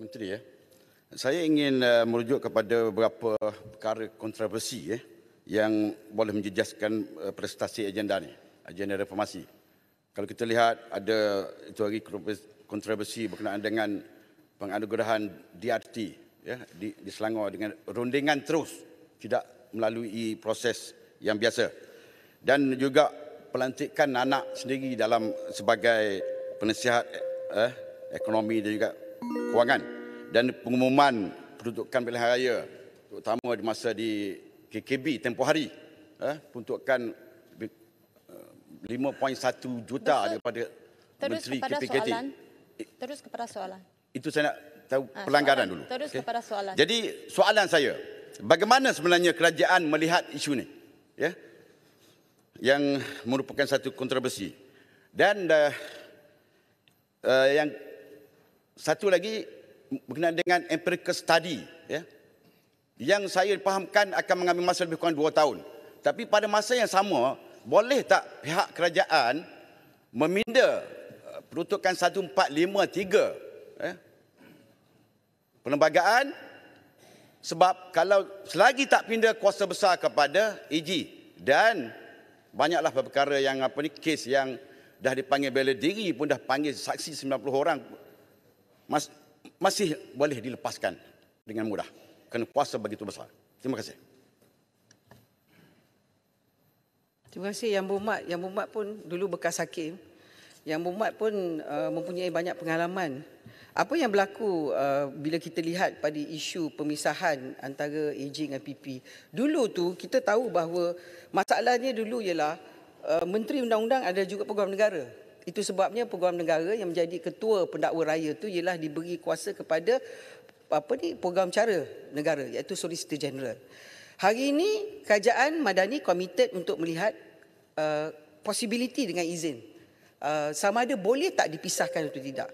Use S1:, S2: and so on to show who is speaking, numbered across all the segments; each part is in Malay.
S1: Menteri ya. Saya ingin uh, merujuk kepada beberapa perkara kontroversi ya yang boleh menjejaskan uh, prestasi agenda ni, agenda reformasi. Kalau kita lihat ada itu hari kontroversi berkenaan dengan penganugerahan DRT ya di, di Selangor dengan rundingan terus tidak melalui proses yang biasa. Dan juga pelantikan anak sendiri dalam sebagai penasihat eh, ekonomi dan juga kewangan dan pengumuman peruntukan pilihan raya terutama di masa di KKB tempoh hari eh, peruntukan 5.1 eh, juta Betul. daripada Menteri kepada KPKT. Soalan. Terus kepada soalan. Itu saya nak tahu ha, pelanggaran soalan. dulu. Terus okay. kepada soalan. Jadi soalan saya, bagaimana sebenarnya kerajaan melihat isu ini? Ya? Yang merupakan satu kontroversi. Dan uh, uh, yang satu lagi berkenaan dengan empirical study ya yang saya fahamkan akan mengambil masa lebih kurang dua tahun tapi pada masa yang sama boleh tak pihak kerajaan meminda eh, peruntukan 1453 ya eh? perlembagaan sebab kalau selagi tak pindah kuasa besar kepada EG dan banyaklah perkara yang apa ni kes yang dah dipanggil bela diri pun dah panggil saksi 90 orang mas, masih boleh dilepaskan dengan mudah kerana kuasa begitu besar. Terima kasih.
S2: Terima kasih Yang Bumat. Yang Bumat pun dulu bekas hakim. Yang Bumat pun uh, mempunyai banyak pengalaman. Apa yang berlaku uh, bila kita lihat pada isu pemisahan antara AJ dengan PP? Dulu tu kita tahu bahawa masalahnya dulu ialah uh, Menteri Undang-Undang ada juga Pegawai Negara. Itu sebabnya peguam negara yang menjadi ketua pendakwa raya itu ialah diberi kuasa kepada apa ni peguam cara negara iaitu Solicitor General. Hari ini kerajaan Madani committed untuk melihat uh, possibility dengan izin. Uh, sama ada boleh tak dipisahkan atau tidak.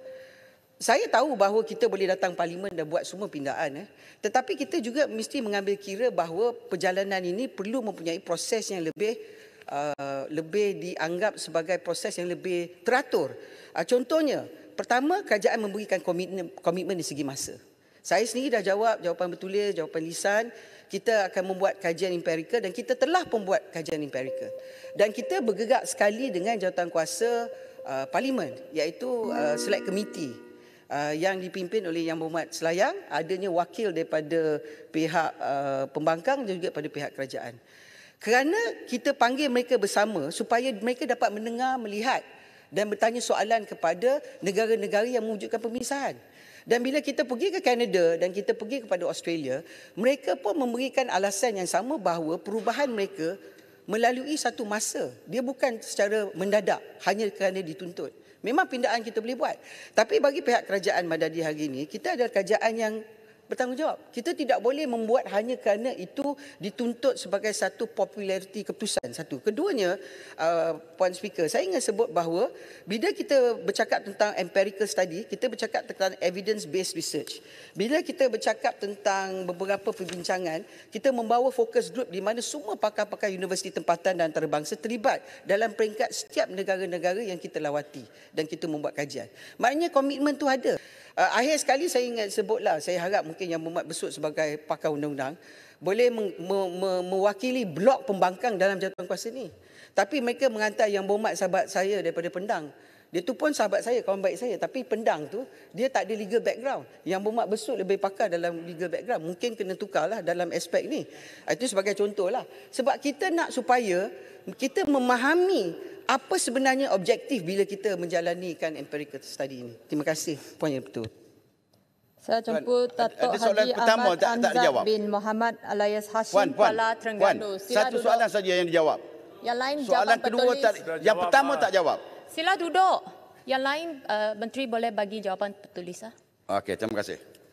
S2: Saya tahu bahawa kita boleh datang parlimen dan buat semua pindaan. Eh. Tetapi kita juga mesti mengambil kira bahawa perjalanan ini perlu mempunyai proses yang lebih uh, lebih dianggap sebagai proses yang lebih teratur. Uh, contohnya, pertama kerajaan memberikan komitmen, komitmen di segi masa. Saya sendiri dah jawab jawapan bertulis, jawapan lisan. Kita akan membuat kajian empirikal dan kita telah membuat kajian empirikal. Dan kita bergerak sekali dengan jawatankuasa uh, eh, parlimen iaitu uh, select committee. Uh, yang dipimpin oleh Yang Berhormat Selayang adanya wakil daripada pihak uh, pembangkang dan juga pada pihak kerajaan. Kerana kita panggil mereka bersama supaya mereka dapat mendengar, melihat dan bertanya soalan kepada negara-negara yang mewujudkan pemisahan. Dan bila kita pergi ke Kanada dan kita pergi kepada Australia, mereka pun memberikan alasan yang sama bahawa perubahan mereka melalui satu masa. Dia bukan secara mendadak hanya kerana dituntut. Memang pindaan kita boleh buat. Tapi bagi pihak kerajaan Madadi hari ini, kita adalah kerajaan yang bertanggungjawab. Kita tidak boleh membuat hanya kerana itu dituntut sebagai satu populariti keputusan. Satu. Keduanya, uh, Puan Speaker, saya ingin sebut bahawa bila kita bercakap tentang empirical study, kita bercakap tentang evidence-based research. Bila kita bercakap tentang beberapa perbincangan, kita membawa focus group di mana semua pakar-pakar universiti tempatan dan antarabangsa terlibat dalam peringkat setiap negara-negara yang kita lawati dan kita membuat kajian. Maknanya komitmen itu ada uh, akhir sekali saya ingat sebutlah saya harap mungkin yang memat besut sebagai pakar undang-undang boleh me- me- me- mewakili blok pembangkang dalam jatuhan kuasa ini. Tapi mereka menghantar yang bermat sahabat saya daripada pendang. Dia tu pun sahabat saya, kawan baik saya. Tapi pendang tu, dia tak ada legal background. Yang bermat besut lebih pakar dalam legal background. Mungkin kena tukarlah dalam aspek ini. Ah, itu sebagai contohlah. Sebab kita nak supaya kita memahami apa sebenarnya objektif bila kita menjalani kan empirical study ini? Terima kasih Puan yang betul. Saya jemput Datuk Haji Ahmad pertama, tak, tak dijawab. bin Muhammad Alayas Hashim Puan, Puan, Kuala Terengganu. Puan, satu duduk. soalan
S1: saja yang dijawab.
S2: Yang lain soalan jawapan kedua tertulis. Tak, yang jawab, pertama ha. tak jawab. Sila duduk. Yang lain uh, menteri boleh bagi jawapan tertulis. Ha? Ah. Okey, terima kasih.